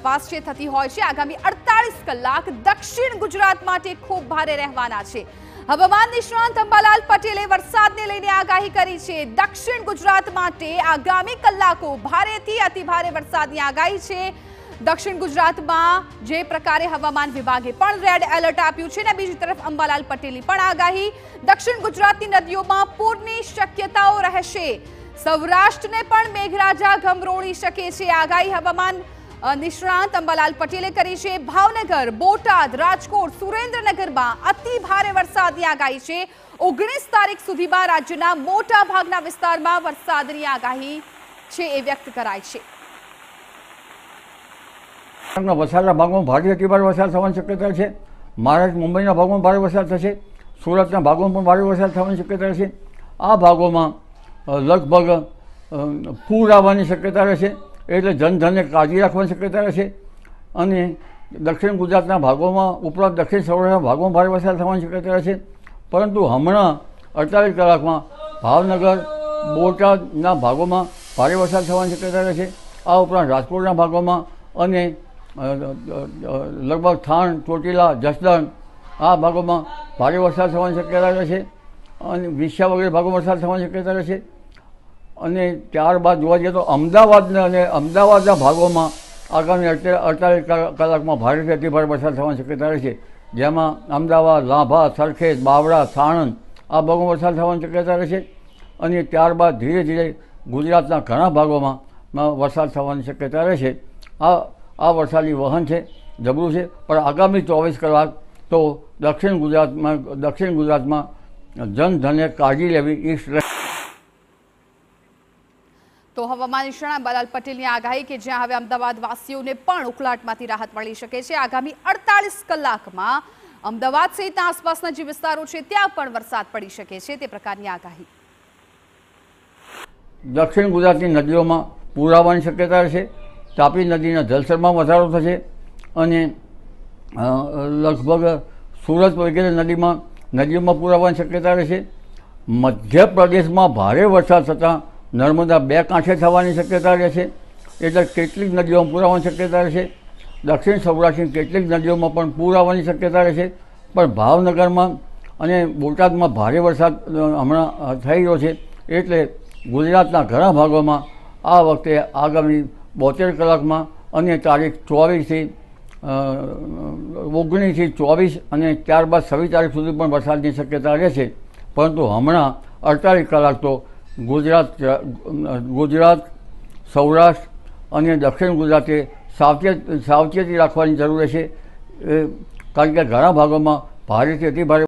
તપાસ છે થતી હોય છે આગામી અડતાલીસ કલાક દક્ષિણ ગુજરાત માટે ખૂબ ભારે રહેવાના છે હવામાન નિષ્ણાંત અંબાલાલ પટેલે વરસાદને લઈને આગાહી કરી છે દક્ષિણ ગુજરાત માટે આગામી કલાકો ભારેથી અતિભારે વરસાદની આગાહી છે દક્ષિણ ગુજરાતમાં જે પ્રકારે હવામાન વિભાગે પણ રેડ એલર્ટ આપ્યું છે ને બીજી તરફ અંબાલાલ પટેલની પણ આગાહી દક્ષિણ ગુજરાતની નદીઓમાં પૂરની શક્યતાઓ રહેશે સૌરાષ્ટ્રને પણ મેઘરાજા ગમરોળી શકે છે આગાહી હવામાન નિષ્ણાંત અંબાલાલ પટેલે કરી છે ભાવનગર બોટાદ રાજકોટ સુરેન્દ્રનગરમાં અતિ ભારે વરસાદની આગાહી છે ઓગણીસ તારીખ સુધીમાં રાજ્યના મોટા ભાગના વિસ્તારમાં વરસાદની આગાહી છે એ વ્યક્ત કરાય છે વરસાદના ભાગમાં ભારે અતિભારે વરસાદ થવાની શક્યતા છે મહારાષ્ટ્ર મુંબઈના ભાગમાં ભારે વરસાદ થશે સુરતના ભાગમાં પણ ભારે વરસાદ થવાની શક્યતા છે આ ભાગોમાં લગભગ પૂર આવવાની શક્યતા રહેશે એટલે જનધનને કાળજી રાખવાની શક્યતા રહેશે અને દક્ષિણ ગુજરાતના ભાગોમાં ઉપરાંત દક્ષિણ સૌરાષ્ટ્રના ભાગોમાં ભારે વરસાદ થવાની શક્યતા રહેશે પરંતુ હમણાં અડતાલીસ કલાકમાં ભાવનગર બોટાદના ભાગોમાં ભારે વરસાદ થવાની શક્યતા રહેશે આ ઉપરાંત રાજકોટના ભાગોમાં અને લગભગ થાણ ચોટીલા જસદણ આ ભાગોમાં ભારે વરસાદ થવાની શક્યતા રહેશે અને વિછા વગેરે ભાગોમાં વરસાદ થવાની શક્યતા રહેશે અને ત્યારબાદ જોવા જઈએ તો અમદાવાદના અને અમદાવાદના ભાગોમાં આગામી અત્યારે અડતાલીસ કલાકમાં ભારે અતિભારે વરસાદ થવાની શક્યતા રહે છે જેમાં અમદાવાદ લાંભા સરખેજ બાવડા સાણંદ આ ભાગોમાં વરસાદ થવાની શક્યતા રહે છે અને ત્યારબાદ ધીરે ધીરે ગુજરાતના ઘણા ભાગોમાં વરસાદ થવાની શક્યતા રહે છે આ આ વરસાદી વહન છે જબરું છે પણ આગામી ચોવીસ કલાક તો દક્ષિણ ગુજરાતમાં દક્ષિણ ગુજરાતમાં જનધને કાળજી લેવી એ તો હવામાન નિષ્ણાત બલાલ પટેલની આગાહી કે જ્યાં હવે અમદાવાદ વાસીઓને પણ ઉકળાટમાંથી રાહત મળી શકે છે આગામી અડતાલીસ કલાકમાં અમદાવાદ સહિત આસપાસના જે વિસ્તારો છે ત્યાં પણ વરસાદ પડી શકે છે તે પ્રકારની આગાહી દક્ષિણ ગુજરાતની નદીઓમાં પૂર આવવાની શક્યતા છે તાપી નદીના જળસ્તરમાં વધારો થશે અને લગભગ સુરત વગેરે નદીમાં નદીઓમાં પૂર આવવાની શક્યતા રહેશે મધ્યપ્રદેશમાં ભારે વરસાદ થતાં નર્મદા બે કાંઠે થવાની શક્યતા રહેશે એટલે કેટલીક નદીઓમાં પૂર આવવાની શક્યતા રહેશે દક્ષિણ સૌરાષ્ટ્રની કેટલીક નદીઓમાં પણ પૂર આવવાની શક્યતા રહેશે પણ ભાવનગરમાં અને બોટાદમાં ભારે વરસાદ હમણાં થઈ રહ્યો છે એટલે ગુજરાતના ઘણા ભાગોમાં આ વખતે આગામી બોતેર કલાકમાં અને તારીખ ચોવીસથી ઓગણીસથી ચોવીસ અને ત્યારબાદ છવ્વીસ તારીખ સુધી પણ વરસાદની શક્યતા રહેશે પરંતુ હમણાં અડતાલીસ કલાક તો ગુજરાત ગુજરાત સૌરાષ્ટ્ર અને દક્ષિણ ગુજરાતે સાવચેત સાવચેતી રાખવાની જરૂર રહેશે કારણ કે ઘણા ભાગોમાં ભારેથી અતિ ભારે